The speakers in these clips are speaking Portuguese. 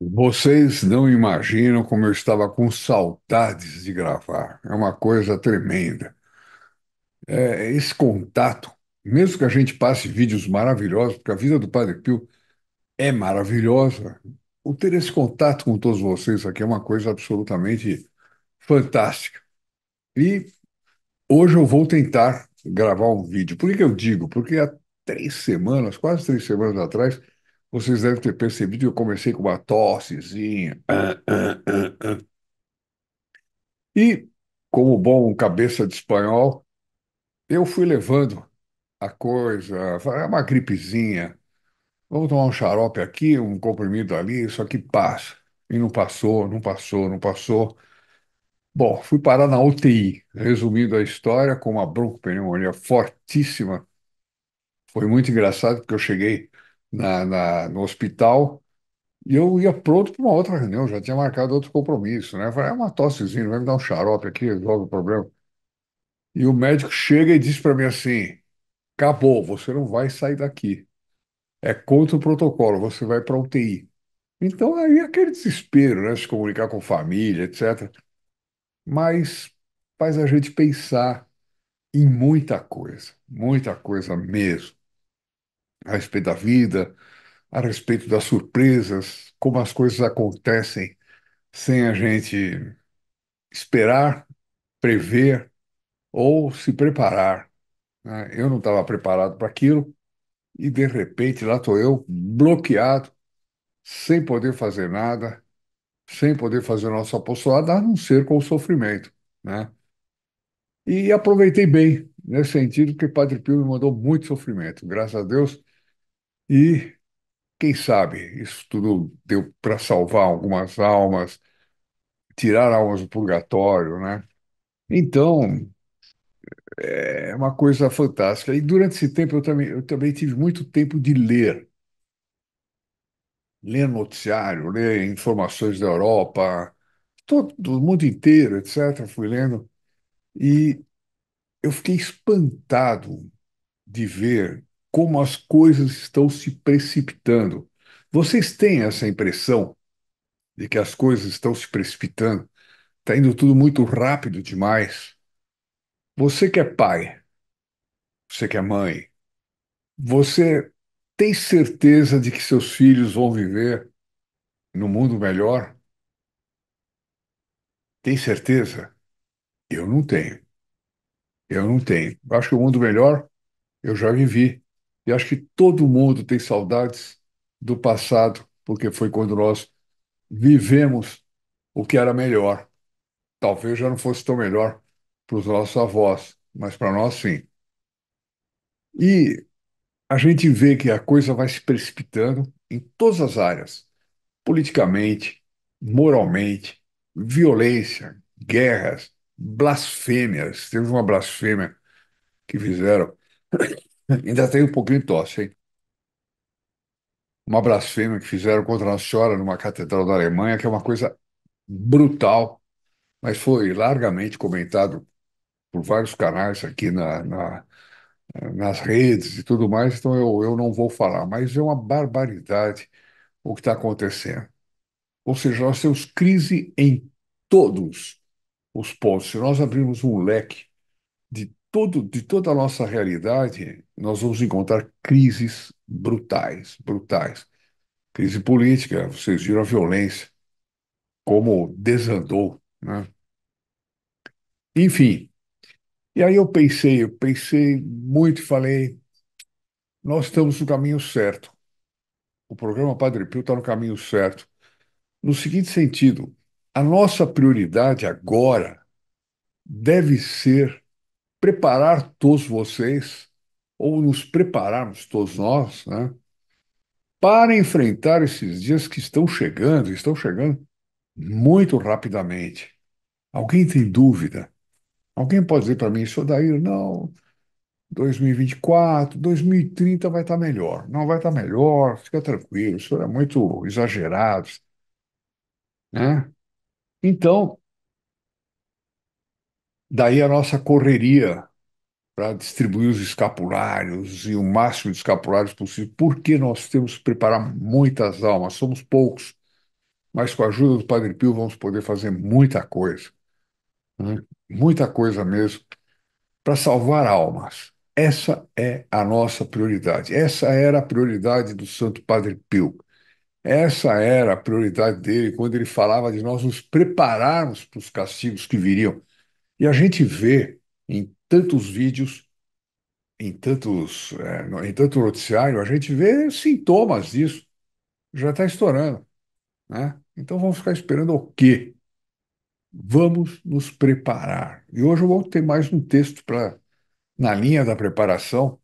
Vocês não imaginam como eu estava com saudades de gravar. É uma coisa tremenda. É, esse contato, mesmo que a gente passe vídeos maravilhosos, porque a vida do Padre Pio é maravilhosa, o ter esse contato com todos vocês aqui é uma coisa absolutamente fantástica. E hoje eu vou tentar gravar um vídeo. Por que, que eu digo? Porque há três semanas, quase três semanas atrás, vocês devem ter percebido que eu comecei com uma tossezinha. E, como bom cabeça de espanhol, eu fui levando a coisa, é uma gripezinha. Vamos tomar um xarope aqui, um comprimido ali, isso aqui passa. E não passou, não passou, não passou. Bom, fui parar na UTI. Resumindo a história, com uma broncopneumonia fortíssima. Foi muito engraçado porque eu cheguei na, na, no hospital e eu ia pronto para uma outra reunião, já tinha marcado outro compromisso, né? falei, é uma tossezinha, vai me dar um xarope aqui, resolve o problema. E o médico chega e diz para mim assim: acabou, você não vai sair daqui. É contra o protocolo, você vai para UTI. Então aí aquele desespero, né? Se comunicar com família, etc. Mas faz a gente pensar em muita coisa, muita coisa mesmo a respeito da vida, a respeito das surpresas, como as coisas acontecem sem a gente esperar, prever ou se preparar. né? Eu não estava preparado para aquilo e, de repente, lá estou eu, bloqueado, sem poder fazer nada, sem poder fazer o nosso apostolado, a não ser com o sofrimento, né? E aproveitei bem nesse sentido, porque Padre Pio me mandou muito sofrimento. Graças a Deus, e, quem sabe, isso tudo deu para salvar algumas almas, tirar almas do purgatório, né? Então, é, é uma coisa fantástica. E durante esse tempo eu também, eu também tive muito tempo de ler. Ler noticiário, ler informações da Europa, todo, do mundo inteiro, etc. Fui lendo. E eu fiquei espantado de ver como as coisas estão se precipitando. Vocês têm essa impressão de que as coisas estão se precipitando? Está indo tudo muito rápido demais. Você que é pai, você que é mãe, você tem certeza de que seus filhos vão viver no mundo melhor? Tem certeza? Eu não tenho. Eu não tenho. acho que o mundo melhor eu já vivi e acho que todo mundo tem saudades do passado, porque foi quando nós vivemos o que era melhor. Talvez já não fosse tão melhor para os nossos avós, mas para nós sim. E a gente vê que a coisa vai se precipitando em todas as áreas, politicamente, moralmente, violência, guerras, blasfêmias. Teve uma blasfêmia que fizeram Ainda tem um pouquinho de tosse, hein? Uma blasfêmia que fizeram contra Nossa Senhora numa catedral da Alemanha, que é uma coisa brutal, mas foi largamente comentado por vários canais aqui na, na- nas redes e tudo mais, então eu, eu não vou falar, mas é uma barbaridade o que está acontecendo. Ou seja, nós temos crise em todos os pontos. Se nós abrirmos um leque todo, de toda a nossa realidade, nós vamos encontrar crises brutais, brutais. Crise política, vocês viram a violência, como desandou, né? Enfim, e aí eu pensei, eu pensei muito e falei, nós estamos no caminho certo. O programa Padre Pio está no caminho certo. No seguinte sentido, a nossa prioridade agora deve ser preparar todos vocês, ou nos prepararmos todos nós, né, para enfrentar esses dias que estão chegando, estão chegando muito rapidamente. Alguém tem dúvida? Alguém pode dizer para mim, isso daí não, 2024, 2030 vai estar melhor. Não vai estar melhor, fica tranquilo, isso é muito exagerado. Né? Então, Daí a nossa correria para distribuir os escapulários e o máximo de escapulários possível, porque nós temos que preparar muitas almas, somos poucos, mas com a ajuda do Padre Pio vamos poder fazer muita coisa, né? muita coisa mesmo, para salvar almas. Essa é a nossa prioridade, essa era a prioridade do Santo Padre Pio. Essa era a prioridade dele quando ele falava de nós nos prepararmos para os castigos que viriam. E a gente vê em tantos vídeos, em tantos, é, em tanto noticiário, a gente vê sintomas disso. Já está estourando, né? Então vamos ficar esperando o quê? Vamos nos preparar. E hoje eu vou ter mais um texto para na linha da preparação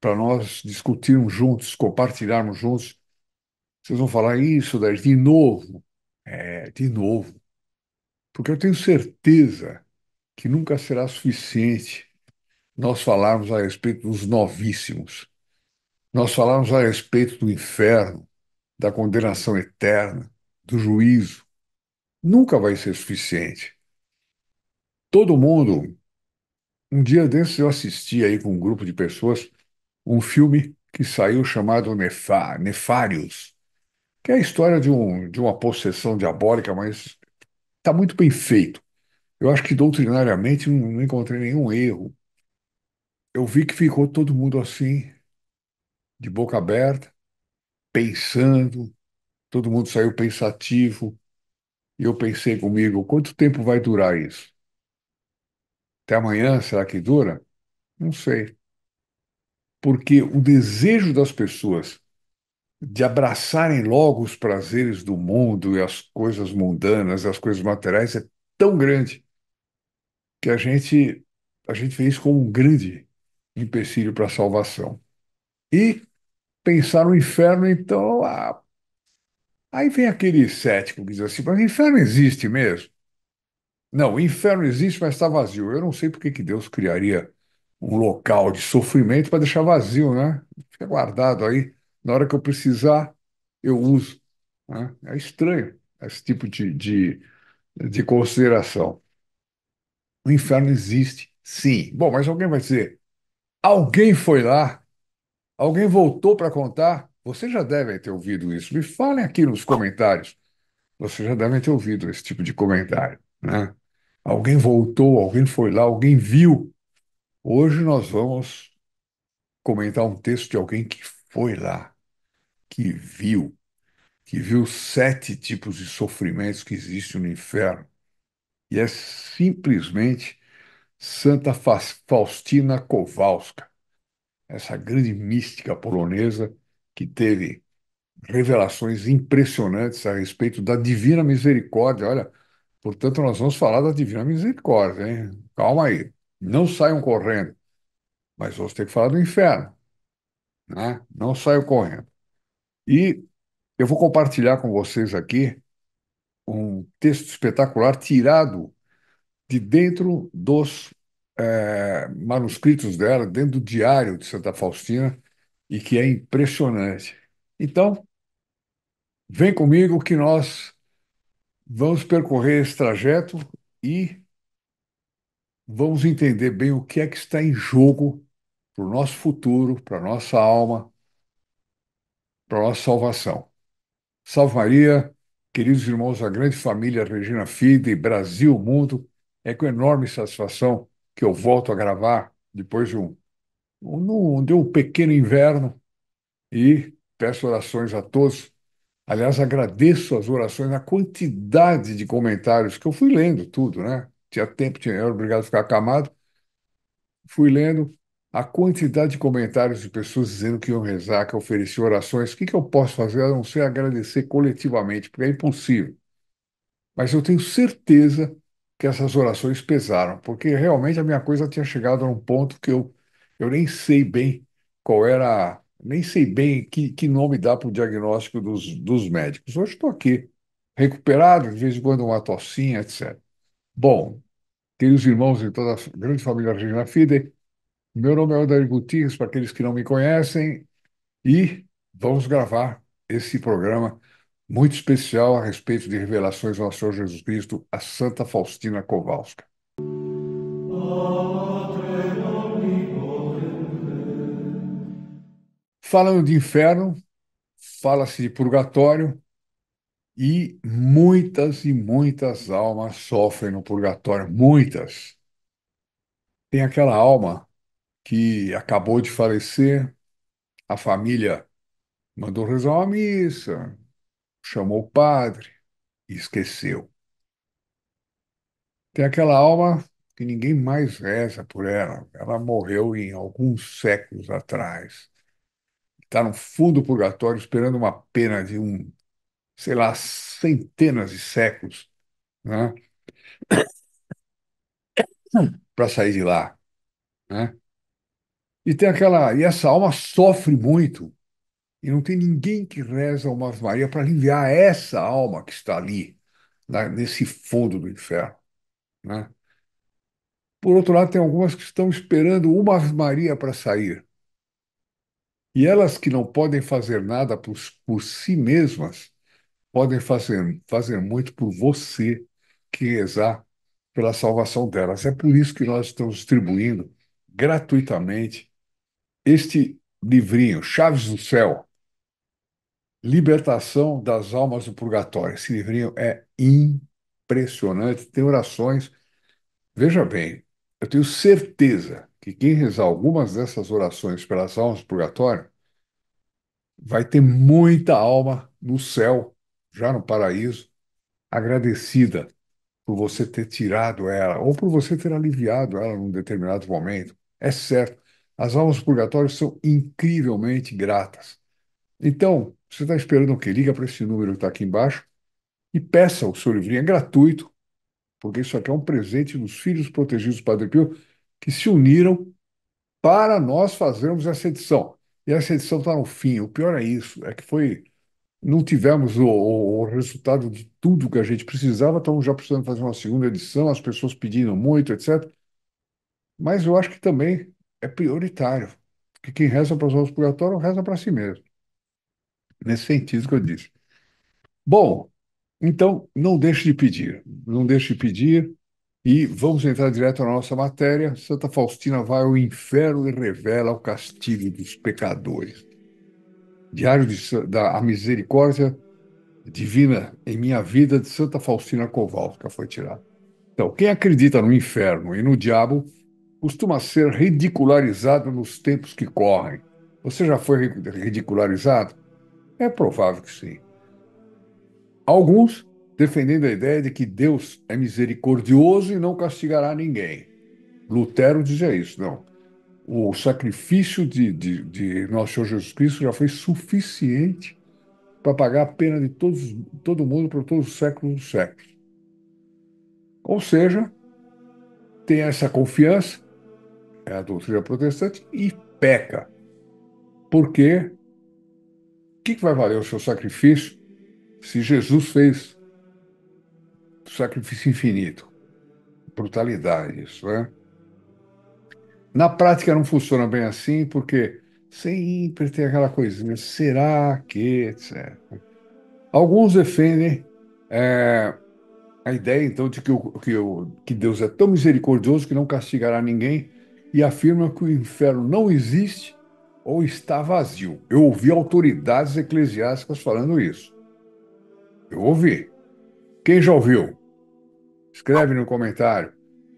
para nós discutirmos juntos, compartilharmos juntos. Vocês vão falar isso, daí de novo, é, de novo, porque eu tenho certeza que nunca será suficiente nós falarmos a respeito dos novíssimos, nós falarmos a respeito do inferno, da condenação eterna, do juízo. Nunca vai ser suficiente. Todo mundo. Um dia desses eu assisti aí com um grupo de pessoas um filme que saiu chamado Nefarius, que é a história de, um, de uma possessão diabólica, mas está muito bem feito. Eu acho que doutrinariamente não, encontrei nenhum erro. Eu vi que ficou todo mundo assim, de boca aberta, pensando, todo mundo saiu pensativo, e eu pensei comigo, quanto tempo vai durar isso? Até amanhã, será que dura? Não sei. Porque o desejo das pessoas de abraçarem logo os prazeres do mundo e as coisas mundanas, as coisas materiais é tão grande que a gente a gente vê isso como um grande empecilho para a salvação. E pensar no inferno, então, a aí vem aquele cético que diz assim, mas o inferno existe mesmo? Não, o inferno existe, mas está vazio. Eu não sei por que, que Deus criaria um local de sofrimento para deixar vazio, né? Fica guardado aí. Na hora que eu precisar, eu uso. Né? É estranho esse tipo de, de, de consideração. O inferno existe, sim. Bom, mas alguém vai dizer: alguém foi lá? Alguém voltou para contar? Vocês já devem ter ouvido isso. Me falem aqui nos comentários. Vocês já devem ter ouvido esse tipo de comentário, né? Alguém voltou, alguém foi lá, alguém viu. Hoje nós vamos comentar um texto de alguém que foi lá, que viu, que viu sete tipos de sofrimentos que existem no inferno e é simplesmente Santa Faustina Kowalska, essa grande mística polonesa que teve revelações impressionantes a respeito da divina misericórdia. Olha, portanto, nós vamos falar da divina misericórdia, hein? Calma aí, não saiam correndo, mas vamos ter que falar do inferno, né? Não saiam correndo. E eu vou compartilhar com vocês aqui um texto espetacular tirado de dentro dos é, manuscritos dela, dentro do diário de Santa Faustina, e que é impressionante. Então, vem comigo que nós vamos percorrer esse trajeto e vamos entender bem o que é que está em jogo para o nosso futuro, para a nossa alma, para a nossa salvação. Salve Maria, Queridos irmãos, a grande família Regina Fide, Brasil, Mundo, é com enorme satisfação que eu volto a gravar depois de um, um, de um pequeno inverno e peço orações a todos. Aliás, agradeço as orações, a quantidade de comentários que eu fui lendo tudo, né? Tinha tempo, tinha, eu era obrigado a ficar acamado. Fui lendo a quantidade de comentários de pessoas dizendo que iam rezar, que ofereciam orações, o que, que eu posso fazer a não ser agradecer coletivamente, porque é impossível. Mas eu tenho certeza que essas orações pesaram, porque realmente a minha coisa tinha chegado a um ponto que eu, eu nem sei bem qual era, nem sei bem que, que nome dá para o diagnóstico dos, dos médicos. Hoje estou aqui, recuperado, de vez em quando uma tocinha, etc. Bom, queridos irmãos de toda a grande família Regina Fide, meu nome é Aldair Gutierrez, para aqueles que não me conhecem, e vamos gravar esse programa muito especial a respeito de revelações ao Senhor Jesus Cristo, a Santa Faustina Kowalska. Falando de inferno, fala-se de purgatório e muitas e muitas almas sofrem no purgatório, muitas. Tem aquela alma que acabou de falecer, a família mandou rezar uma missa, chamou o padre e esqueceu. Tem aquela alma que ninguém mais reza por ela. Ela morreu em alguns séculos atrás. Está no fundo do purgatório esperando uma pena de um, sei lá, centenas de séculos, né? Para sair de lá, né? E tem aquela. E essa alma sofre muito. E não tem ninguém que reza uma Maria para aliviar essa alma que está ali, na, nesse fundo do inferno. Né? Por outro lado, tem algumas que estão esperando uma Maria para sair. E elas que não podem fazer nada por, por si mesmas, podem fazer, fazer muito por você que rezar pela salvação delas. É por isso que nós estamos distribuindo gratuitamente este livrinho, Chaves do Céu, Libertação das Almas do Purgatório. Esse livrinho é impressionante, tem orações. Veja bem, eu tenho certeza que quem rezar algumas dessas orações pelas almas do purgatório vai ter muita alma no céu, já no paraíso, agradecida por você ter tirado ela ou por você ter aliviado ela num determinado momento. É certo. As almas purgatórias são incrivelmente gratas. Então, você está esperando o quê? Liga para esse número que está aqui embaixo e peça o seu livrinho. É gratuito, porque isso aqui é um presente dos filhos protegidos do Padre Pio que se uniram para nós fazermos essa edição. E essa edição está no fim. O pior é isso, é que foi não tivemos o, o, o, resultado de tudo que a gente precisava, estamos já precisando fazer uma segunda edição, as pessoas pedindo muito, etc. Mas eu acho que também é prioritário. Porque quem reza para os outros purgatórios reza para si mesmo. Nesse sentido que eu disse. Bom, então não deixe de pedir. Não deixe de pedir. E vamos entrar direto na nossa matéria. Santa Faustina vai ao inferno e revela o castigo dos pecadores. Diário de, da Misericórdia Divina em Minha Vida, de Santa Faustina Kowalska, foi tirado. Então, quem acredita no inferno e no diabo costuma ser ridicularizado nos tempos que correm. Você já foi ridicularizado? É provável que sim. Alguns defendendo a ideia de que Deus é misericordioso e não castigará ninguém. Lutero dizia isso, não. O sacrifício de, de, de nosso Senhor Jesus Cristo já foi suficiente para pagar a pena de todos, todo mundo por todos os séculos dos séculos. Ou seja, tem essa confiança é a doutrina protestante, e peca. Porque o que, que vai valer o seu sacrifício se Jesus fez sacrifício infinito? Brutalidade, isso, né? Na prática não funciona bem assim, porque sempre tem aquela coisinha, será que, etc. Alguns defendem é, a ideia, então, de que, o, que, o, que Deus é tão misericordioso que não castigará ninguém e afirma que o inferno não existe ou está vazio. Eu ouvi autoridades eclesiásticas falando isso. Eu ouvi. Quem já ouviu? Escreve no comentário.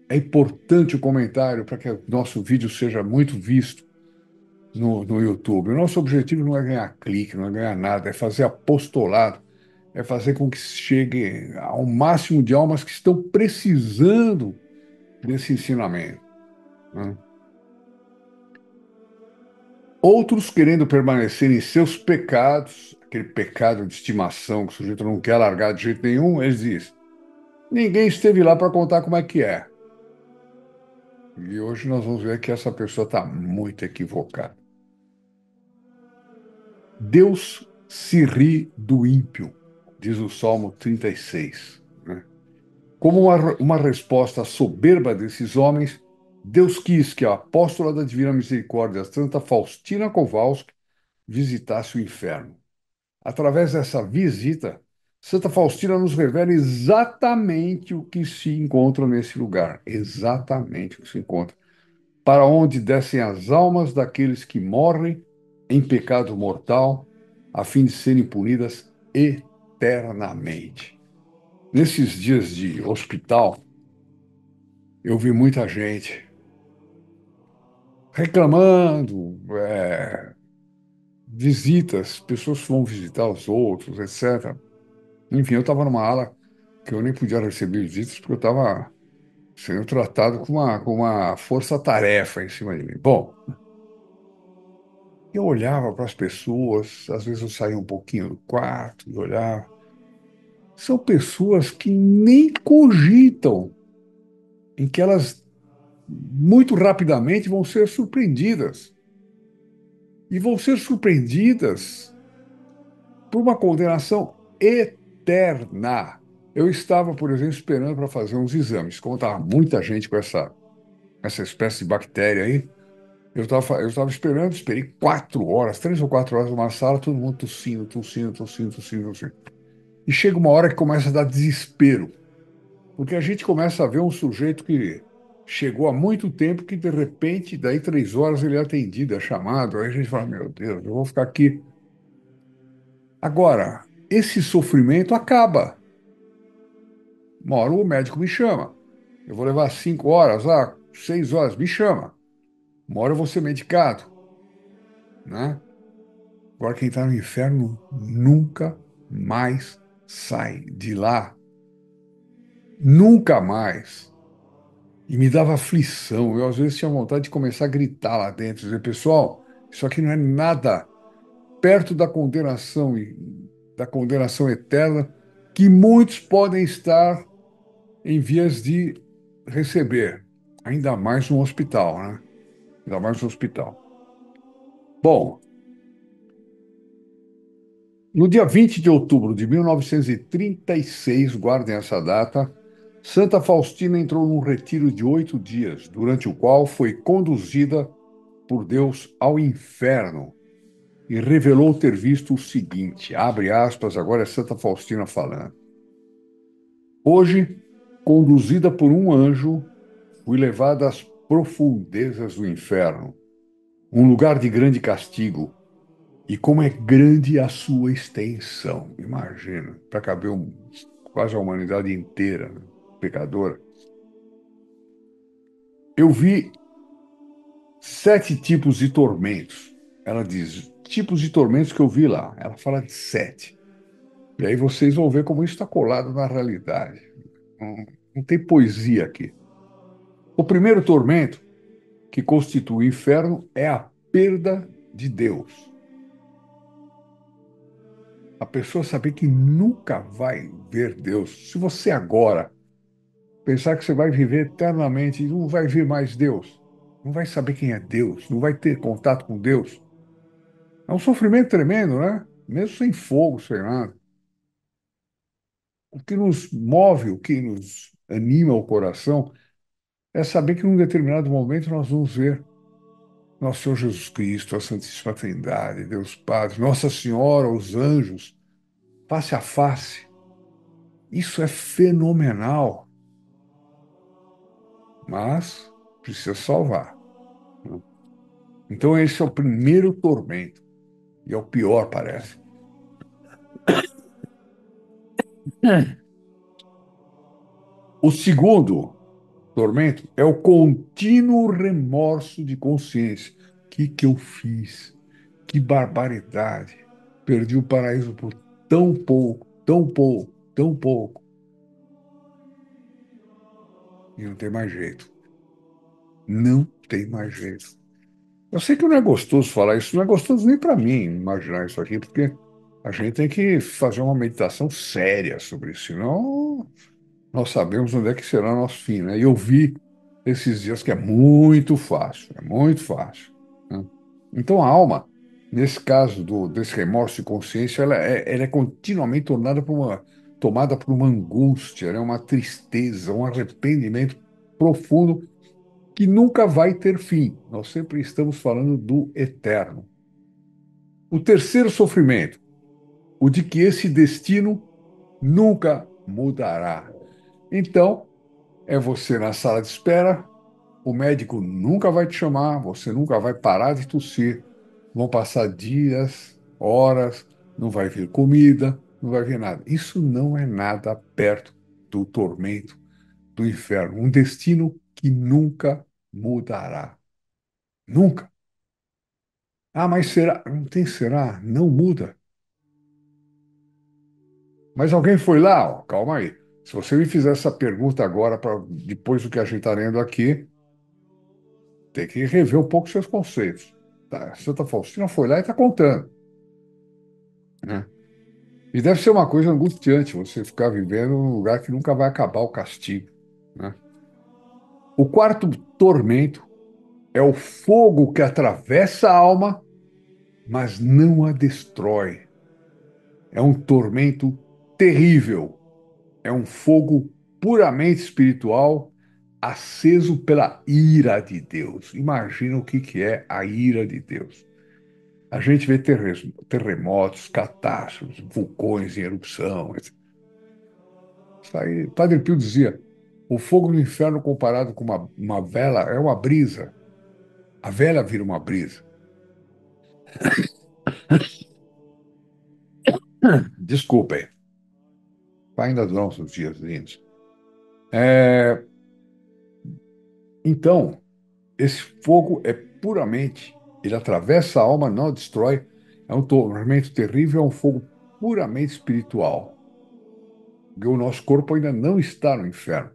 É importante o comentário para que o nosso vídeo seja muito visto no, no YouTube. O nosso objetivo não é ganhar clique, não é ganhar nada, é fazer apostolado, é fazer com que chegue ao máximo de almas que estão precisando desse ensinamento. Né? Outros querendo permanecer em seus pecados, aquele pecado de estimação que o sujeito não quer largar de jeito nenhum, eles dizem: ninguém esteve lá para contar como é que é. E hoje nós vamos ver que essa pessoa está muito equivocada. Deus se ri do ímpio, diz o Salmo 36. Né? Como uma, uma resposta soberba desses homens, Deus quis que a apóstola da Divina Misericórdia, Santa Faustina Kowalska, visitasse o inferno. Através dessa visita, Santa Faustina nos revela exatamente o que se encontra nesse lugar, exatamente o que se encontra, para onde descem as almas daqueles que morrem em pecado mortal, a fim de serem punidas eternamente. Nesses dias de hospital, eu vi muita gente reclamando, é, visitas, pessoas vão visitar os outros, etc. Enfim, eu estava numa ala que eu nem podia receber visitas porque eu estava sendo tratado com uma, com uma força-tarefa em cima de mim. Bom, eu olhava para as pessoas, às vezes eu saía um pouquinho do quarto e olhava. São pessoas que nem cogitam em que elas muito rapidamente vão ser surpreendidas. E vão ser surpreendidas por uma condenação eterna. Eu estava, por exemplo, esperando para fazer uns exames, como estava muita gente com essa, essa espécie de bactéria aí. Eu estava eu tava esperando, esperei quatro horas, três ou quatro horas numa sala, todo mundo tossindo, tossindo, tossindo, tossindo, tossindo. E chega uma hora que começa a dar desespero, porque a gente começa a ver um sujeito que chegou há muito tempo que, de repente, daí três horas ele é atendido, é chamado. Aí a gente fala, meu Deus, eu vou ficar aqui. Agora, esse sofrimento acaba. Uma hora o médico me chama. Eu vou levar cinco horas, ah, seis horas, me chama. Uma hora eu vou ser medicado. Né? Agora quem está no inferno nunca mais sai de lá. Nunca mais e me dava aflição. Eu às vezes tinha vontade de começar a gritar lá dentro, dizer, pessoal, isso aqui não é nada perto da condenação da condenação eterna que muitos podem estar em vias de receber, ainda mais no hospital, né? Ainda mais no hospital. Bom, no dia 20 de outubro de 1936, guardem essa data, Santa Faustina entrou num retiro de oito dias, durante o qual foi conduzida por Deus ao inferno e revelou ter visto o seguinte: abre aspas, agora é Santa Faustina falando. Hoje, conduzida por um anjo, fui levada às profundezas do inferno, um lugar de grande castigo, e como é grande a sua extensão, imagina, para caber um, quase a humanidade inteira. Né? pecadora, eu vi sete tipos de tormentos. Ela diz, tipos de tormentos que eu vi lá. Ela fala de sete. E aí vocês vão ver como isso está colado na realidade. Não, não tem poesia aqui. O primeiro tormento que constitui o inferno é a perda de Deus. A pessoa saber que nunca vai ver Deus. Se você agora pensar que você vai viver eternamente e não vai ver mais Deus, não vai saber quem é Deus, não vai ter contato com Deus. É um sofrimento tremendo, né? Mesmo sem fogo, sem nada. O que nos move, o que nos anima o coração, é saber que num determinado momento nós vamos ver nosso Senhor Jesus Cristo, a Santíssima Trindade, Deus Padre, Nossa Senhora, os anjos, face a face. Isso é fenomenal mas precisa salvar. Né? Então, esse é o primeiro tormento, e é o pior, parece. O segundo tormento é o contínuo remorso de consciência. O que, que eu fiz? Que barbaridade! Perdi o paraíso por tão pouco, tão pouco, tão pouco e não tem mais jeito. Não tem mais jeito. Eu sei que não é gostoso falar isso, não é gostoso nem para mim imaginar isso aqui, porque a gente tem que fazer uma meditação séria sobre isso, senão nós sabemos onde é que será o nosso fim. Né? E eu vi esses dias que é muito fácil, é muito fácil. Né? Então a alma, nesse caso do, desse remorso de consciência, ela é, ela é continuamente tornada por uma tomada por uma angústia, né, uma tristeza, um arrependimento profundo que nunca vai ter fim. Nós sempre estamos falando do eterno. O terceiro sofrimento, o de que esse destino nunca mudará. Então, é você na sala de espera, o médico nunca vai te chamar, você nunca vai parar de tossir, vão passar dias, horas, não vai vir comida, não vai ver nada. Isso não é nada perto do tormento do inferno. Um destino que nunca mudará. Nunca. Ah, mas será? Não tem será, não muda. Mas alguém foi lá, ó, calma aí. Se você me fizer essa pergunta agora, pra, depois do que a gente está lendo aqui, tem que rever um pouco seus conceitos. Tá? Santa tá Faustina foi lá e está contando. Né? E deve ser uma coisa angustiante você ficar vivendo num lugar que nunca vai acabar o castigo. Né? O quarto tormento é o fogo que atravessa a alma, mas não a destrói. É um tormento terrível. É um fogo puramente espiritual, aceso pela ira de Deus. Imagina o que, que é a ira de Deus a gente vê terremotos, catástrofes, vulcões em erupção. Etc. Isso aí, Padre Pio dizia: o fogo no inferno comparado com uma, uma vela é uma brisa. A vela vira uma brisa. Desculpem. Ainda tá duram os dias lindos. É... Então, esse fogo é puramente ele atravessa a alma, não a destrói. É um tormento terrível, é um fogo puramente espiritual. Porque o nosso corpo ainda não está no inferno.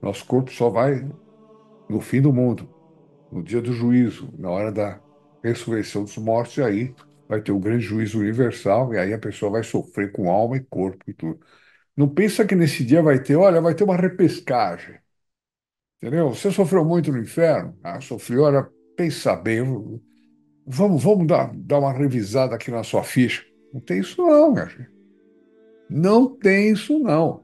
Nosso corpo só vai no fim do mundo, no dia do juízo, na hora da ressurreição dos mortos, e aí vai ter o grande juízo universal, e aí a pessoa vai sofrer com alma e corpo e tudo. Não pensa que nesse dia vai ter, olha, vai ter uma repescagem. Entendeu? Você sofreu muito no inferno? Ah, sofreu, olha, pensa bem, Vamos, vamos dar, dar uma revisada aqui na sua ficha. Não tem isso não, minha gente. Não tem isso não.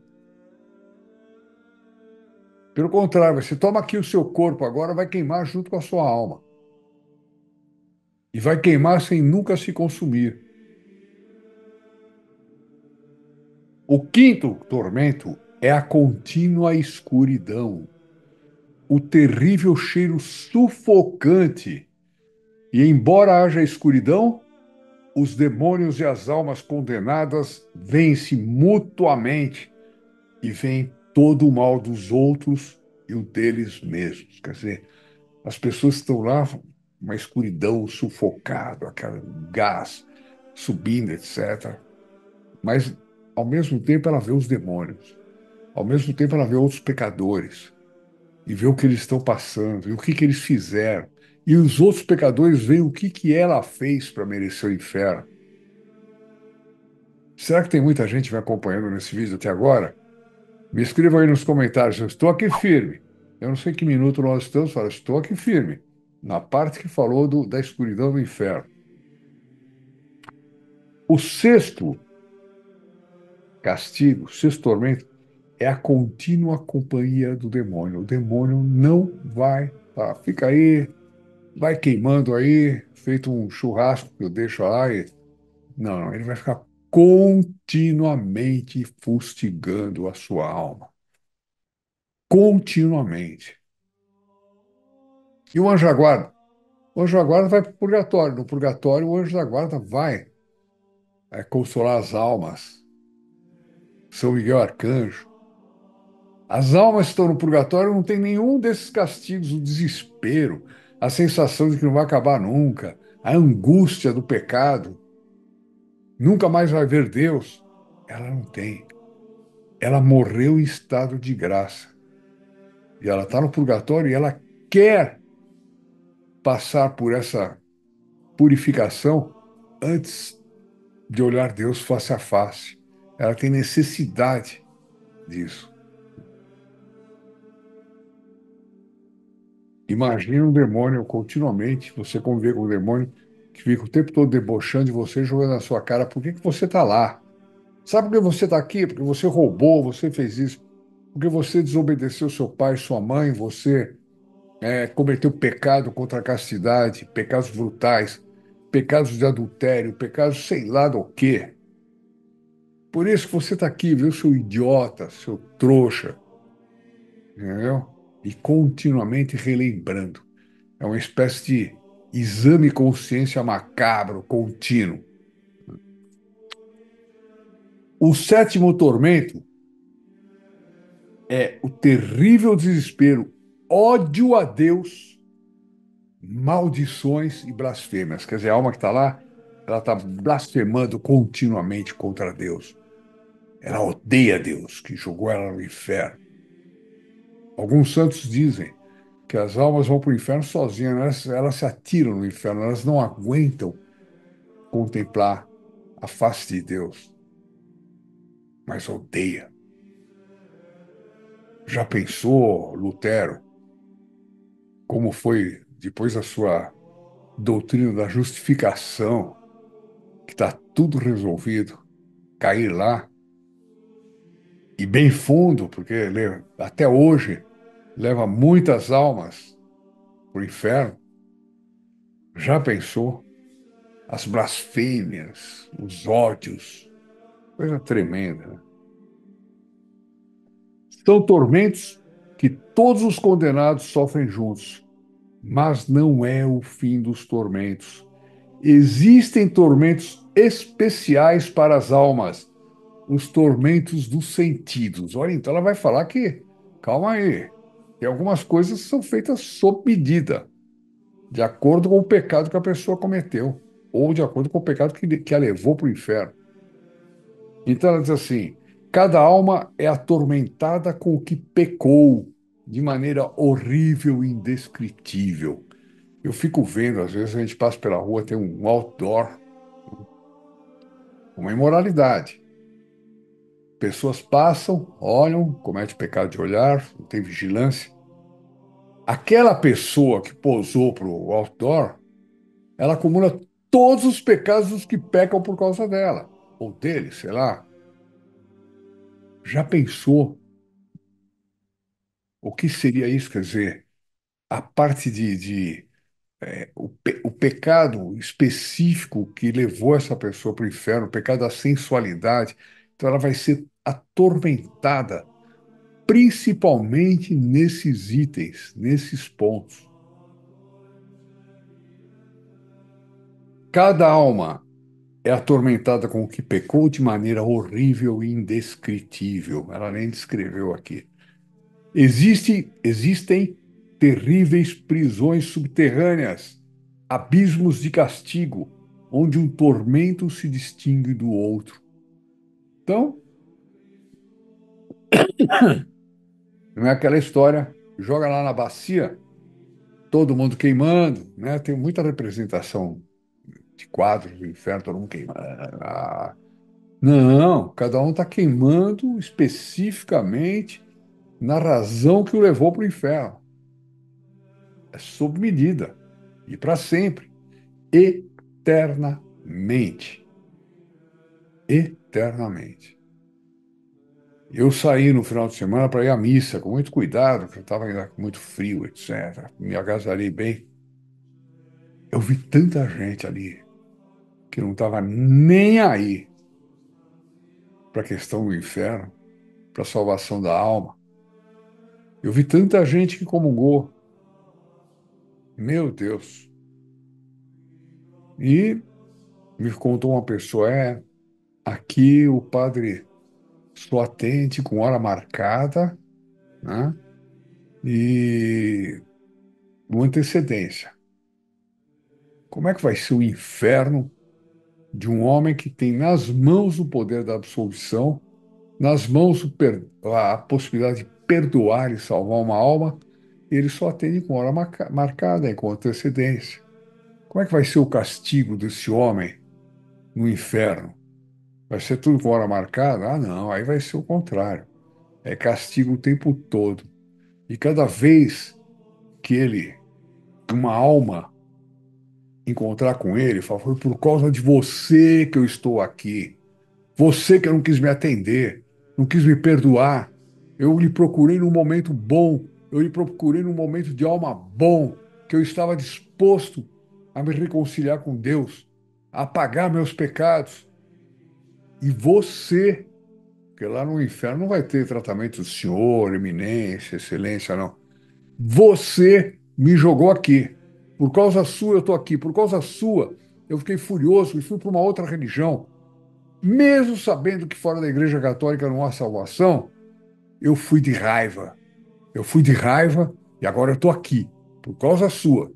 Pelo contrário, você toma aqui o seu corpo agora, vai queimar junto com a sua alma. E vai queimar sem nunca se consumir. O quinto tormento é a contínua escuridão, o terrível cheiro sufocante e embora haja escuridão, os demônios e as almas condenadas vêm-se mutuamente e vêm todo o mal dos outros e o deles mesmos. Quer dizer, as pessoas estão lá, uma escuridão sufocada, aquele gás subindo, etc. Mas, ao mesmo tempo, ela vê os demônios. Ao mesmo tempo, ela vê outros pecadores e vê o que eles estão passando e o que, que eles fizeram e os outros pecadores veem o que, que ela fez para merecer o inferno. Será que tem muita gente me acompanhando nesse vídeo até agora? Me escreva aí nos comentários, eu estou aqui firme. Eu não sei que minuto nós estamos, mas estou aqui firme, na parte que falou do, da escuridão do inferno. O sexto castigo, o sexto tormento, é a contínua companhia do demônio. O demônio não vai, ah, fica aí, vai queimando aí, feito um churrasco que eu deixo lá. E... Não, ele vai ficar continuamente fustigando a sua alma. Continuamente. E o anjo da guarda? O anjo da guarda vai para o purgatório. No purgatório, o anjo da guarda vai é, consolar as almas. São Miguel Arcanjo. As almas que estão no purgatório não tem nenhum desses castigos, o desespero, a sensação de que não vai acabar nunca, a angústia do pecado, nunca mais vai ver Deus, ela não tem. Ela morreu em estado de graça. E ela está no purgatório e ela quer passar por essa purificação antes de olhar Deus face a face. Ela tem necessidade disso. Imagina um demônio continuamente, você conviver com um demônio que fica o tempo todo debochando de você, jogando na sua cara, por que, que você está lá? Sabe por que você está aqui? Porque você roubou, você fez isso, porque você desobedeceu seu pai, sua mãe, você é, cometeu pecado contra a castidade, pecados brutais, pecados de adultério, pecados sei lá do quê. Por isso que você está aqui, viu, seu idiota, seu trouxa. Entendeu? e continuamente relembrando. É uma espécie de exame consciência macabro, contínuo. O sétimo tormento é o terrível desespero, ódio a Deus, maldições e blasfêmias. Quer dizer, a alma que está lá, ela está blasfemando continuamente contra Deus. Ela odeia Deus, que jogou ela no inferno. Alguns santos dizem que as almas vão para o inferno sozinhas, né? elas, elas se atiram no inferno, elas não aguentam contemplar a face de Deus, mas odeia. Já pensou, Lutero, como foi depois da sua doutrina da justificação, que está tudo resolvido, cair lá e bem fundo, porque até hoje leva muitas almas para o inferno. Já pensou? As blasfêmias, os ódios, coisa tremenda. Né? São tormentos que todos os condenados sofrem juntos, mas não é o fim dos tormentos. Existem tormentos especiais para as almas, os tormentos dos sentidos. Olha, então ela vai falar que, calma aí, e algumas coisas são feitas sob medida, de acordo com o pecado que a pessoa cometeu, ou de acordo com o pecado que, que a levou para o inferno. Então ela diz assim: cada alma é atormentada com o que pecou, de maneira horrível e indescritível. Eu fico vendo, às vezes a gente passa pela rua, tem um outdoor, uma imoralidade. Pessoas passam, olham, cometem pecado de olhar, não tem vigilância. Aquela pessoa que posou para o outdoor, ela acumula todos os pecados dos que pecam por causa dela, ou dele, sei lá. Já pensou o que seria isso? Quer dizer, a parte de, de é, o, pe, o, pecado específico que levou essa pessoa para o inferno, o pecado da sensualidade, então ela vai ser atormentada, principalmente nesses itens, nesses pontos. Cada alma é atormentada com o que pecou de maneira horrível e indescritível. Ela nem descreveu aqui. Existe, existem terríveis prisões subterrâneas, abismos de castigo, onde um tormento se distingue do outro. Então, não é aquela história, joga lá na bacia, todo mundo queimando, né? Tem muita representação de quadros do inferno, todo mundo queimando. Ah, não, cada um está queimando especificamente na razão que o levou para o inferno. É sob medida. E para sempre. Eternamente eternamente. Eu saí no final de semana para ir à missa, com muito cuidado, porque eu estava com muito frio, etc. Me agasalhei bem. Eu vi tanta gente ali que não estava nem aí para a questão do inferno, para a salvação da alma. Eu vi tanta gente que comungou. Meu Deus. E me contou uma pessoa, é, Aqui o padre só atende com hora marcada né? e com antecedência. Como é que vai ser o inferno de um homem que tem nas mãos o poder da absolvição, nas mãos a possibilidade de perdoar e salvar uma alma, ele só atende com hora marcada e com antecedência. Como é que vai ser o castigo desse homem no inferno? Vai ser tudo com hora marcada? Ah, não, aí vai ser o contrário. É castigo o tempo todo. E cada vez que ele, uma alma, encontrar com ele, fala, foi por causa de você que eu estou aqui. Você que não quis me atender, não quis me perdoar. Eu lhe procurei num momento bom, eu lhe procurei num momento de alma bom, que eu estava disposto a me reconciliar com Deus, a pagar meus pecados e você, que lá no inferno não vai ter tratamento do senhor, eminência, excelência, não. Você me jogou aqui. Por causa sua eu estou aqui. Por causa sua eu fiquei furioso e fui para uma outra religião. Mesmo sabendo que fora da Igreja Católica não há salvação, eu fui de raiva. Eu fui de raiva e agora eu estou aqui, por causa sua.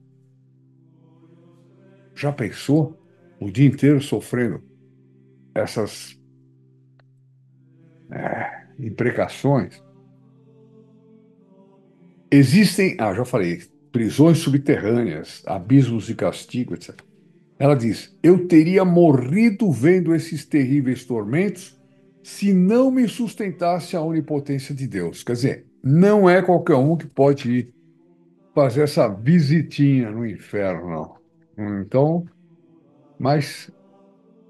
Já pensou? O dia inteiro sofrendo essas é, imprecações. Existem, ah, já falei, prisões subterrâneas, abismos de castigo, etc. Ela diz: Eu teria morrido vendo esses terríveis tormentos se não me sustentasse a onipotência de Deus. Quer dizer, não é qualquer um que pode ir fazer essa visitinha no inferno, não. Então, mas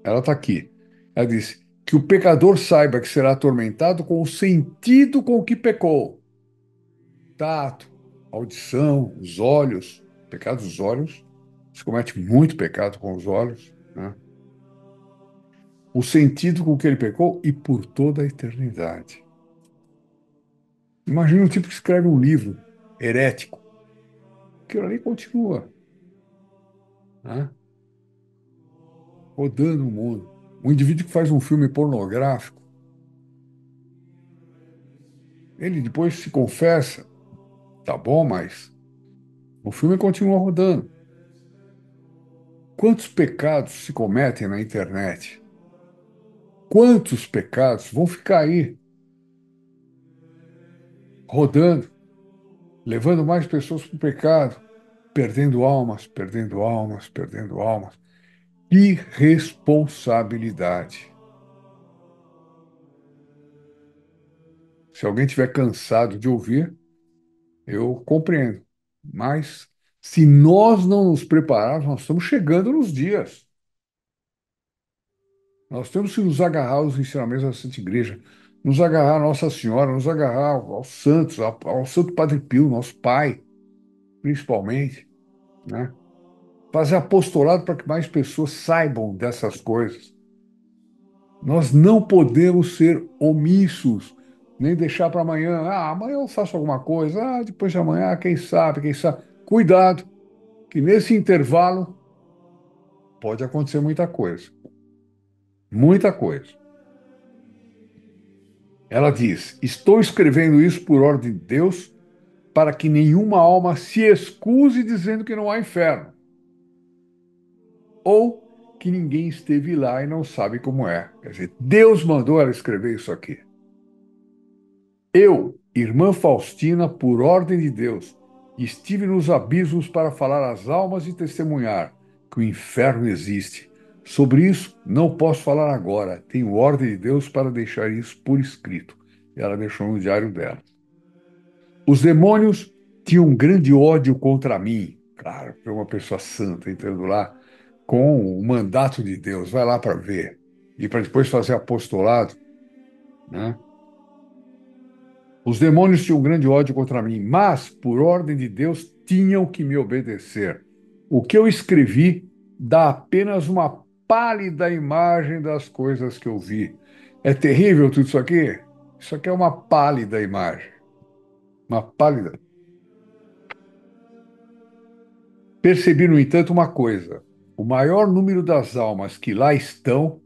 ela está aqui. Ela disse: que o pecador saiba que será atormentado com o sentido com o que pecou. Tato, audição, os olhos, pecado dos olhos. Se comete muito pecado com os olhos, né? O sentido com que ele pecou e por toda a eternidade. Imagina um tipo que escreve um livro herético. Aquilo ali continua. Né? Rodando o mundo. O indivíduo que faz um filme pornográfico, ele depois se confessa, tá bom, mas o filme continua rodando. Quantos pecados se cometem na internet? Quantos pecados vão ficar aí, rodando, levando mais pessoas para o pecado, perdendo almas, perdendo almas, perdendo almas irresponsabilidade. Se alguém tiver cansado de ouvir, eu compreendo. Mas se nós não nos prepararmos, nós estamos chegando nos dias. Nós temos que nos agarrar aos ensinamentos da Santa Igreja, nos agarrar a Nossa Senhora, nos agarrar aos santos, ao, ao Santo Padre Pio, nosso Pai, principalmente, né? fazer apostolado para que mais pessoas saibam dessas coisas. Nós não podemos ser omissos, nem deixar para amanhã. Ah, amanhã eu faço alguma coisa. Ah, depois de amanhã, ah, quem sabe, quem sabe. Cuidado, que nesse intervalo pode acontecer muita coisa. Muita coisa. Ela diz: Estou escrevendo isso por ordem de Deus, para que nenhuma alma se excuse dizendo que não há inferno ou que ninguém esteve lá e não sabe como é. Quer dizer, Deus mandou ela escrever isso aqui. Eu, irmã Faustina, por ordem de Deus, estive nos abismos para falar às almas e testemunhar que o inferno existe. Sobre isso não posso falar agora. Tenho ordem de Deus para deixar isso por escrito. Ela deixou no diário dela. Os demônios tinham um grande ódio contra mim. Claro, foi uma pessoa santa entrando lá, com o mandato de Deus, vai lá para ver, e para depois fazer apostolado, né? Os demônios tinham grande ódio contra mim, mas, por ordem de Deus, tinham que me obedecer. O que eu escrevi dá apenas uma pálida imagem das coisas que eu vi. É terrível tudo isso aqui? Isso aqui é uma pálida imagem. Uma pálida. Percebi, no entanto, uma coisa o maior número das almas que lá estão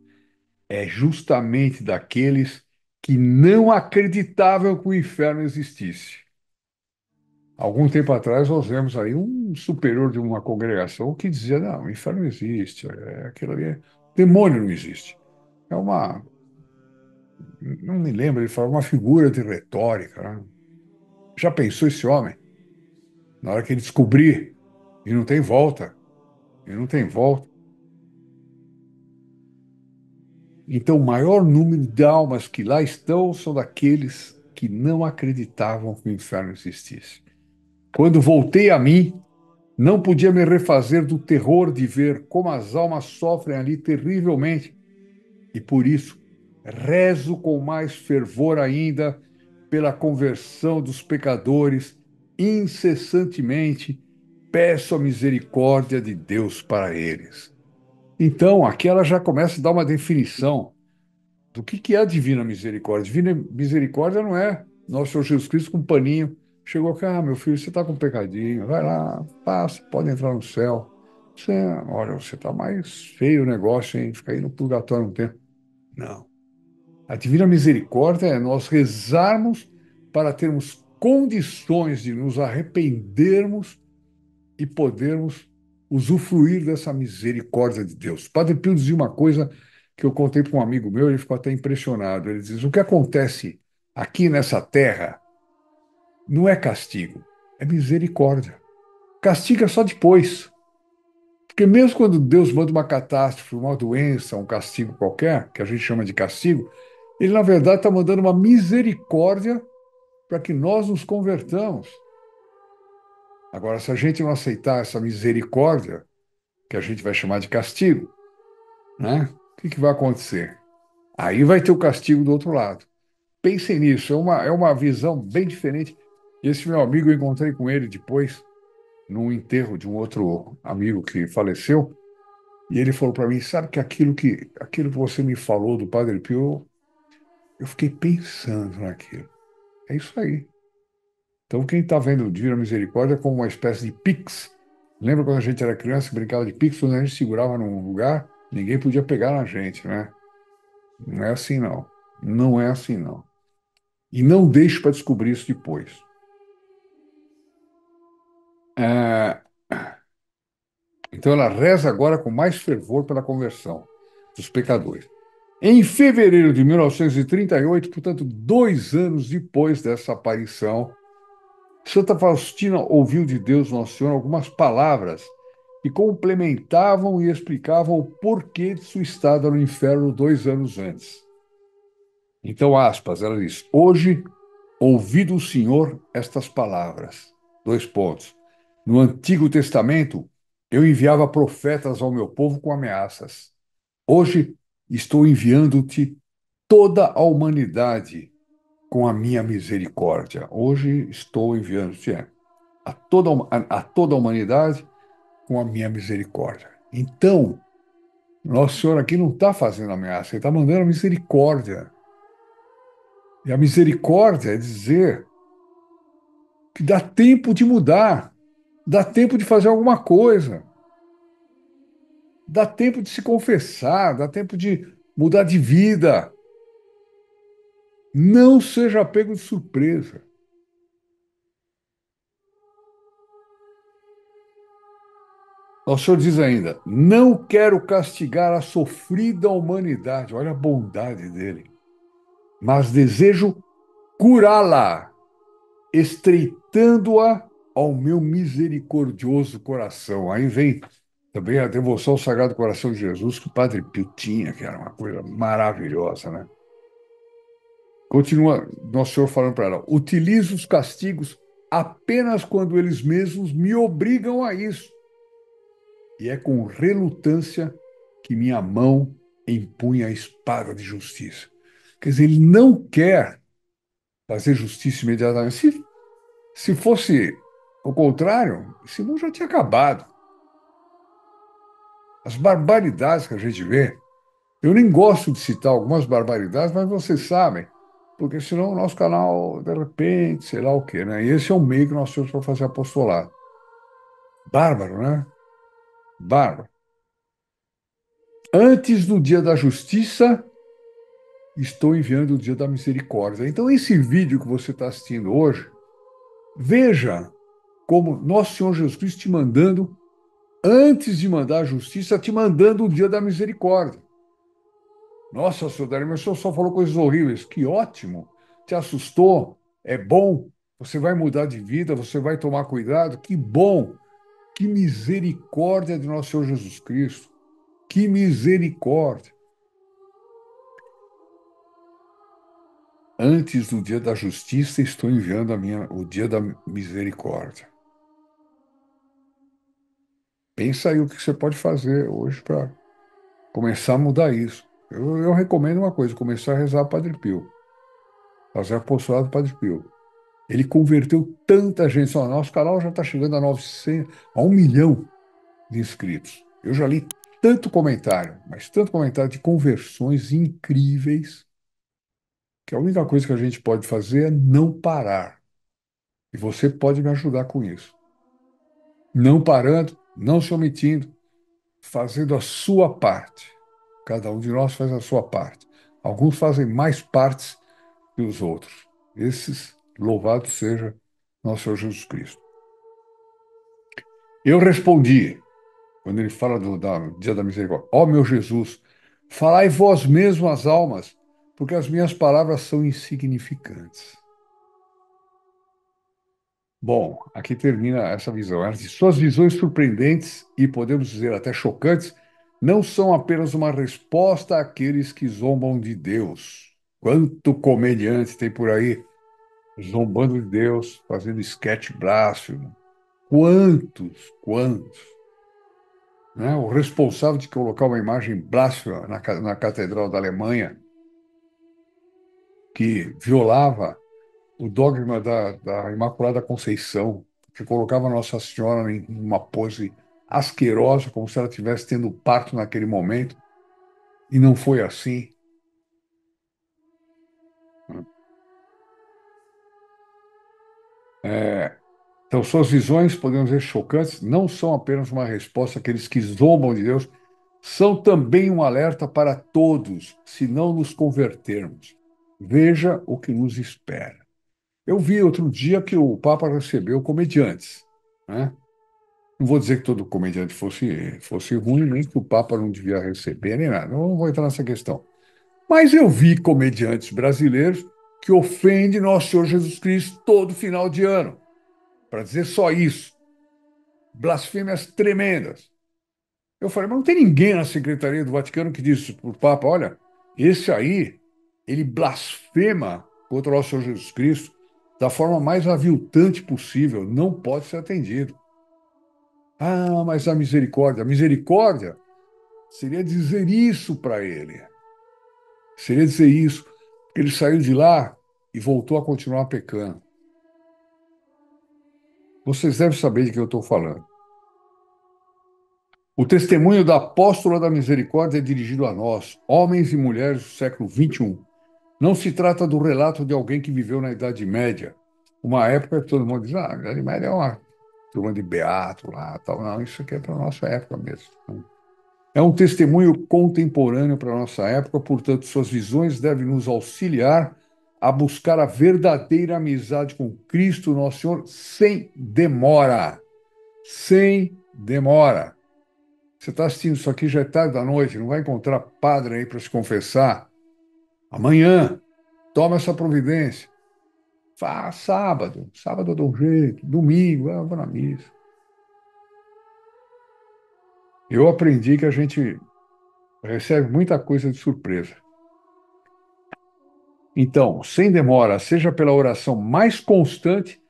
é justamente daqueles que não acreditavam que o inferno existisse. Algum tempo atrás nós vemos aí um superior de uma congregação que dizia: não, o inferno existe, é, aquilo ali é, demônio não existe. É uma. Não me lembro, ele falou uma figura de retórica. Né? Já pensou esse homem? Na hora que ele descobrir e não tem volta, e não tem volta. Então, o maior número de almas que lá estão são daqueles que não acreditavam que o inferno existisse. Quando voltei a mim, não podia me refazer do terror de ver como as almas sofrem ali terrivelmente. E por isso, rezo com mais fervor ainda pela conversão dos pecadores incessantemente peço a misericórdia de Deus para eles. Então, aqui ela já começa a dar uma definição do que, é a divina misericórdia. Divina misericórdia não é nosso Senhor Jesus Cristo com um paninho. Chegou cá, ah, meu filho, você está com um pecadinho, vai lá, passa, pode entrar no céu. Você, olha, você está mais feio o negócio, hein? Fica aí no purgatório um tempo. Não. A divina misericórdia é nós rezarmos para termos condições de nos arrependermos e podermos usufruir dessa misericórdia de Deus. Padre Pio dizia uma coisa que eu contei para um amigo meu, ele ficou até impressionado. Ele diz: o que acontece aqui nessa terra não é castigo, é misericórdia. Castiga só depois. Porque mesmo quando Deus manda uma catástrofe, uma doença, um castigo qualquer, que a gente chama de castigo, ele na verdade está mandando uma misericórdia para que nós nos convertamos. Agora, se a gente não aceitar essa misericórdia, que a gente vai chamar de castigo, né? O que, que vai acontecer? Aí vai ter o castigo do outro lado. Pensem nisso, é uma, é uma visão bem diferente. Esse meu amigo, eu encontrei com ele depois, no enterro de um outro amigo que faleceu, e ele falou para mim: Sabe que aquilo, que aquilo que você me falou do Padre Pio, eu fiquei pensando naquilo. É isso aí. Então, quem está vendo Divina Misericórdia é como uma espécie de pix. Lembra quando a gente era criança e brincava de pix, quando a gente segurava num lugar, ninguém podia pegar na gente, né? Não é assim, não. Não é assim, não. E não deixe para descobrir isso depois. É... Então ela reza agora com mais fervor pela conversão dos pecadores. Em fevereiro de 1938, portanto, dois anos depois dessa aparição, Santa tá Faustina ouviu de Deus Nosso Senhor algumas palavras que complementavam e explicavam o porquê de sua estada no inferno dois anos antes. Então, aspas, ela diz: Hoje ouvi do Senhor estas palavras. Dois pontos. No Antigo Testamento, eu enviava profetas ao meu povo com ameaças. Hoje estou enviando-te toda a humanidade com a minha misericórdia. Hoje estou enviando-te é, a toda a, a toda a humanidade com a minha misericórdia. Então, nosso Senhor aqui não está fazendo ameaça, ele está mandando a misericórdia. E a misericórdia é dizer que dá tempo de mudar, dá tempo de fazer alguma coisa, dá tempo de se confessar, dá tempo de mudar de vida. Não seja pego de surpresa. O Senhor diz ainda: Não quero castigar a sofrida humanidade, olha a bondade dele, mas desejo curá-la, estreitando-a ao meu misericordioso coração. Aí vem também a devoção ao Sagrado Coração de Jesus que o Padre Pio tinha, que era uma coisa maravilhosa, né? Continua Nosso Senhor falando para ela: utilizo os castigos apenas quando eles mesmos me obrigam a isso. E é com relutância que minha mão empunha a espada de justiça. Quer dizer, ele não quer fazer justiça imediatamente. Se, se fosse o contrário, esse mundo já tinha acabado. As barbaridades que a gente vê, eu nem gosto de citar algumas barbaridades, mas vocês sabem, porque senão o nosso canal, de repente, sei lá o quê, né? E esse é o meio que nós temos para fazer apostolado. Bárbaro, né? Bárbaro. Antes do dia da justiça, estou enviando o dia da misericórdia. Então, esse vídeo que você está assistindo hoje, veja como Nosso Senhor Jesus Cristo te mandando, antes de mandar a justiça, te mandando o dia da misericórdia. Nossa, seu Dario, mas o senhor só falou coisas horríveis. Que ótimo! Te assustou? É bom? Você vai mudar de vida? Você vai tomar cuidado? Que bom! Que misericórdia de nosso Senhor Jesus Cristo! Que misericórdia! Antes do dia da justiça, estou enviando a minha, o dia da misericórdia. Pensa aí o que você pode fazer hoje para começar a mudar isso. Eu, eu recomendo uma coisa, começar a rezar Padre Pio. Fazer apostolado Padre Pio. Ele converteu tanta gente. Só, nosso canal já está chegando a 900, a um milhão de inscritos. Eu já li tanto comentário, mas tanto comentário de conversões incríveis, que a única coisa que a gente pode fazer é não parar. E você pode me ajudar com isso. Não parando, não se omitindo, fazendo a sua parte. Cada um de nós faz a sua parte. Alguns fazem mais partes que os outros. Esses, louvado seja nosso Senhor Jesus Cristo. Eu respondi, quando ele fala do, da, do dia da misericórdia, ó oh, meu Jesus, falai vós mesmo as almas, porque as minhas palavras são insignificantes. Bom, aqui termina essa visão. As suas visões surpreendentes e podemos dizer até chocantes não são apenas uma resposta àqueles que zombam de Deus. Quanto comediante tem por aí zombando de Deus, fazendo esquete blasfemo. Quantos, quantos. Né? O responsável de colocar uma imagem blasfema na, na Catedral da Alemanha, que violava o dogma da, da Imaculada Conceição, que colocava Nossa Senhora em uma pose asquerosa, como se ela estivesse tendo parto naquele momento, e não foi assim. É, então, suas visões, podemos dizer, chocantes, não são apenas uma resposta àqueles que zombam de Deus, são também um alerta para todos, se não nos convertermos. Veja o que nos espera. Eu vi outro dia que o Papa recebeu comediantes, né? Não vou dizer que todo comediante fosse, fosse ruim, nem que o Papa não devia receber, nem nada. Não vou entrar nessa questão. Mas eu vi comediantes brasileiros que ofendem Nosso Senhor Jesus Cristo todo final de ano. Para dizer só isso. Blasfêmias tremendas. Eu falei, mas não tem ninguém na Secretaria do Vaticano que disse para o Papa: olha, esse aí, ele blasfema contra o Nosso Senhor Jesus Cristo da forma mais aviltante possível, não pode ser atendido. Ah, mas a misericórdia. A misericórdia seria dizer isso para ele. Seria dizer isso. Porque ele saiu de lá e voltou a continuar pecando. Vocês devem saber de que eu estou falando. O testemunho da apóstola da misericórdia é dirigido a nós, homens e mulheres do século XXI. Não se trata do relato de alguém que viveu na Idade Média, uma época que todo mundo diz, ah, a Idade Média é uma turma de Beato lá, tal. Não, isso aqui é para a nossa época mesmo. Né? É um testemunho contemporâneo para a nossa época, portanto, suas visões devem nos auxiliar a buscar a verdadeira amizade com Cristo, nosso Senhor, sem demora. Sem demora. Você está assistindo isso aqui, já é tarde da noite, não vai encontrar padre aí para se confessar. Amanhã, toma essa providência. Fá, sábado, sábado eu dou um jeito, domingo eu vou na missa. Eu aprendi que a gente recebe muita coisa de surpresa. Então, sem demora, seja pela oração mais constante,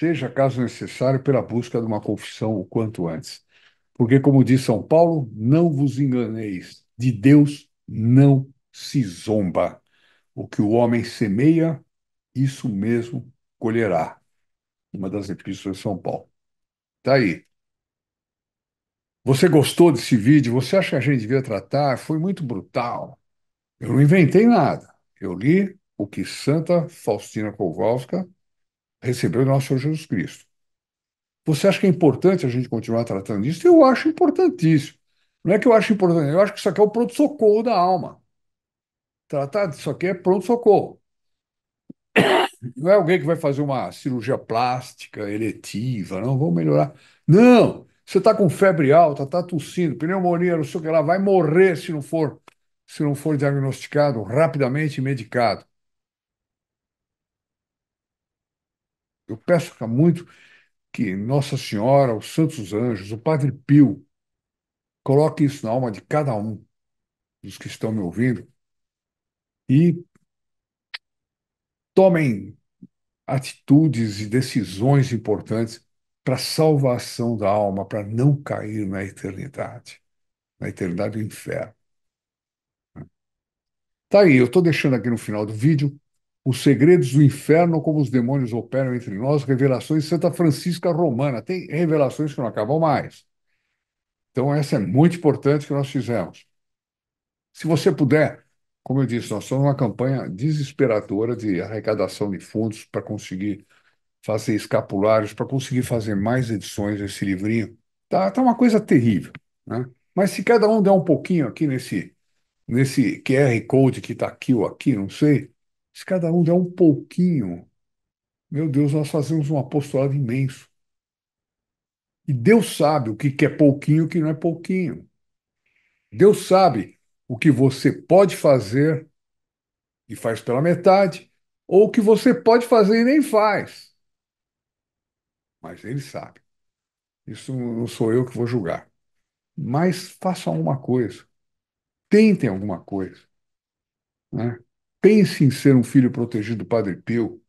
seja, caso necessário, pela busca de uma confissão o quanto antes. Porque, como diz São Paulo, não vos enganeis, de Deus não se zomba. O que o homem semeia, isso mesmo colherá. Uma das epístolas de São Paulo. Tá aí. Você gostou desse vídeo? Você acha que a gente devia tratar? Foi muito brutal. Eu não inventei nada. Eu li o que Santa Faustina Kowalska recebeu do nosso Senhor Jesus Cristo. Você acha que é importante a gente continuar tratando disso? Eu acho importantíssimo. Não é que eu acho importante, eu acho que isso aqui é o pronto-socorro da alma. Tratar disso aqui é pronto-socorro. Não é alguém que vai fazer uma cirurgia plástica, eletiva, não, vamos melhorar. Não! Você está com febre alta, está tossindo, pneumonia, não sei o que lá, vai morrer se não for, se não for diagnosticado rapidamente e medicado. Eu peço muito que Nossa Senhora, os Santos Anjos, o Padre Pio, coloque isso na alma de cada um dos que estão me ouvindo e tomem atitudes e decisões importantes para a salvação da alma, para não cair na eternidade, na eternidade do inferno. Tá aí, eu estou deixando aqui no final do vídeo os segredos do inferno, como os demônios operam entre nós, revelações de Santa Francisca Romana. Tem revelações que não acabam mais. Então, essa é muito importante que nós fizemos. Se você puder, como eu disse, nós estamos numa campanha desesperadora de arrecadação de fundos para conseguir fazer escapulários, para conseguir fazer mais edições desse livrinho. Tá, tá uma coisa terrível, né? Mas se cada um der um pouquinho aqui nesse nesse QR Code que está aqui ou aqui, não sei, se cada um der um pouquinho, meu Deus, nós fazemos um apostolado imenso. E Deus sabe o que é pouquinho e o que não é pouquinho. Deus sabe o que você pode fazer e faz pela metade, ou o que você pode fazer e nem faz. Mas ele sabe. Isso não sou eu que vou julgar. Mas faça alguma coisa. Tentem alguma coisa. Né? Pense em ser um filho protegido do Padre Pio.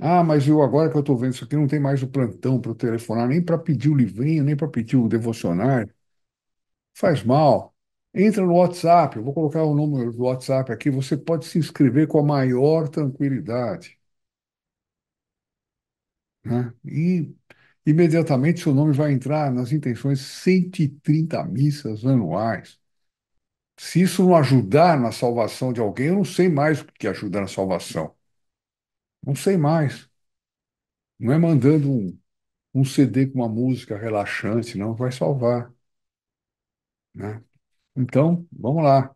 Ah, mas eu agora que eu estou vendo isso aqui, não tem mais o plantão para telefonar, nem para pedir o livrinho, nem para pedir o devocionário. Faz mal. Entra no WhatsApp, eu vou colocar o número do WhatsApp aqui, você pode se inscrever com a maior tranquilidade. Né? E imediatamente seu nome vai entrar nas intenções 130 missas anuais. Se isso não ajudar na salvação de alguém, eu não sei mais o que ajuda na salvação. Não sei mais. Não é mandando um, um CD com uma música relaxante, não vai salvar. Né? Então, vamos lá.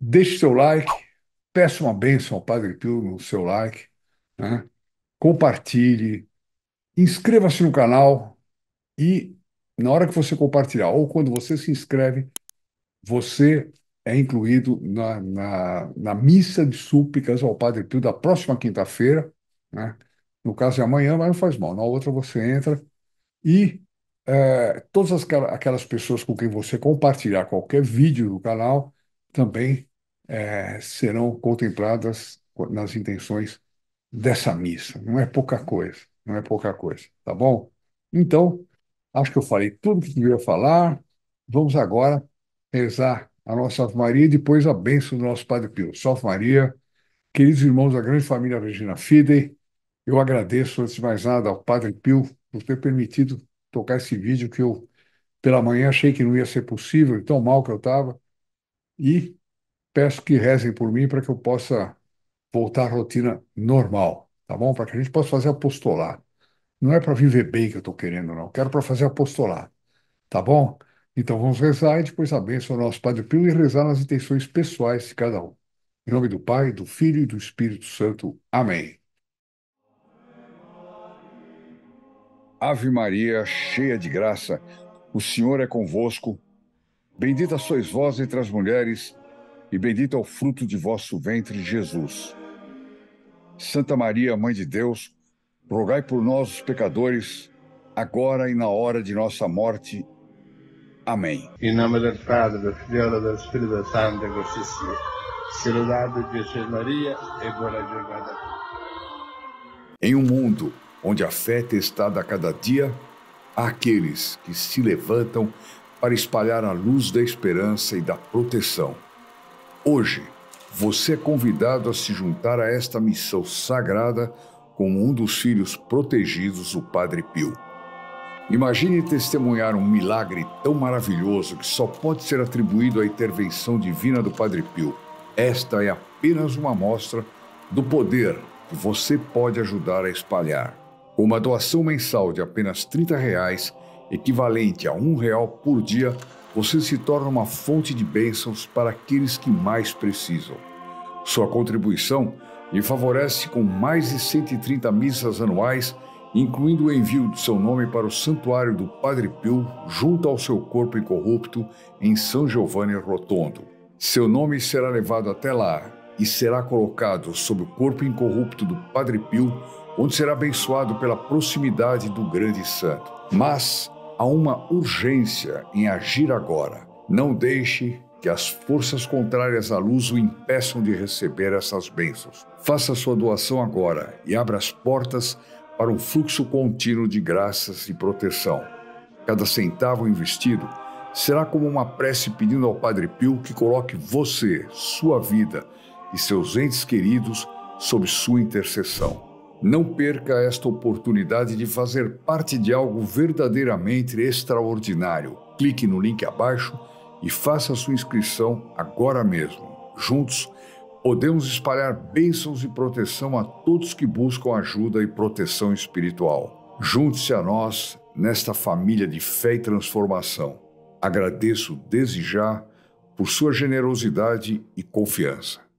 Deixe seu like, peça uma bênção ao Padre Pio no seu like, né? compartilhe, inscreva-se no canal e na hora que você compartilhar ou quando você se inscreve, você é incluído na, na, na missa de súplicas ao Padre Pio da próxima quinta-feira, né? No caso é amanhã, mas não faz mal. Na outra você entra e é, todas aquelas pessoas com quem você compartilhar qualquer vídeo do canal também é, serão contempladas nas intenções dessa missa. Não é pouca coisa, não é pouca coisa, tá bom? Então, acho que eu falei tudo que ia falar. Vamos agora rezar a nossa Ave Maria e depois a bênção do nosso Padre Pio. Salve Maria, queridos irmãos da grande família Regina Fidei, eu agradeço, antes de mais nada, ao Padre Pio por ter permitido tocar esse vídeo que eu, pela manhã, achei que não ia ser possível, tão mal que eu estava. E peço que rezem por mim para que eu possa voltar à rotina normal, tá bom? Para que a gente possa fazer apostolado. Não é para viver bem que eu estou querendo, não. Quero para fazer apostolado, tá bom? Então vamos rezar e depois a o nosso Padre Pio e rezar nas intenções pessoais de cada um. Em nome do Pai, do Filho e do Espírito Santo. Amém. Ave Maria, cheia de graça, o Senhor é convosco. Bendita sois vós entre as mulheres, e bendito é o fruto de vosso ventre, Jesus. Santa Maria, Mãe de Deus, rogai por nós, os pecadores, agora e na hora de nossa morte. Amém. Em nome do Pai, do Filho e do Espírito Santo, é Gostissimo. Saudade de Jesus Maria e boa jornada. Em um mundo onde a fé é testada a cada dia aqueles que se levantam para espalhar a luz da esperança e da proteção. Hoje, você é convidado a se juntar a esta missão sagrada com um dos filhos protegidos o Padre Pio. Imagine testemunhar um milagre tão maravilhoso que só pode ser atribuído à intervenção divina do Padre Pio. Esta é apenas uma amostra do poder que você pode ajudar a espalhar. Com uma doação mensal de apenas R$ 30,00, equivalente a um real por dia, você se torna uma fonte de bênçãos para aqueles que mais precisam. Sua contribuição lhe favorece com mais de 130 missas anuais, incluindo o envio de seu nome para o Santuário do Padre Pio, junto ao seu corpo incorrupto, em São Giovanni Rotondo. Seu nome será levado até lá e será colocado sob o corpo incorrupto do Padre Pio onde será abençoado pela proximidade do grande santo. Mas há uma urgência em agir agora. Não deixe que as forças contrárias à luz o impeçam de receber essas bênçãos. Faça sua doação agora e abra as portas para um fluxo contínuo de graças e proteção. Cada centavo investido será como uma prece pedindo ao Padre Pio que coloque você, sua vida e seus entes queridos sob sua intercessão. Não perca esta oportunidade de fazer parte de algo verdadeiramente extraordinário. Clique no link abaixo e faça sua inscrição agora mesmo. Juntos, podemos espalhar bênçãos e proteção a todos que buscam ajuda e proteção espiritual. Junte-se a nós nesta família de fé e transformação. Agradeço desde já por sua generosidade e confiança.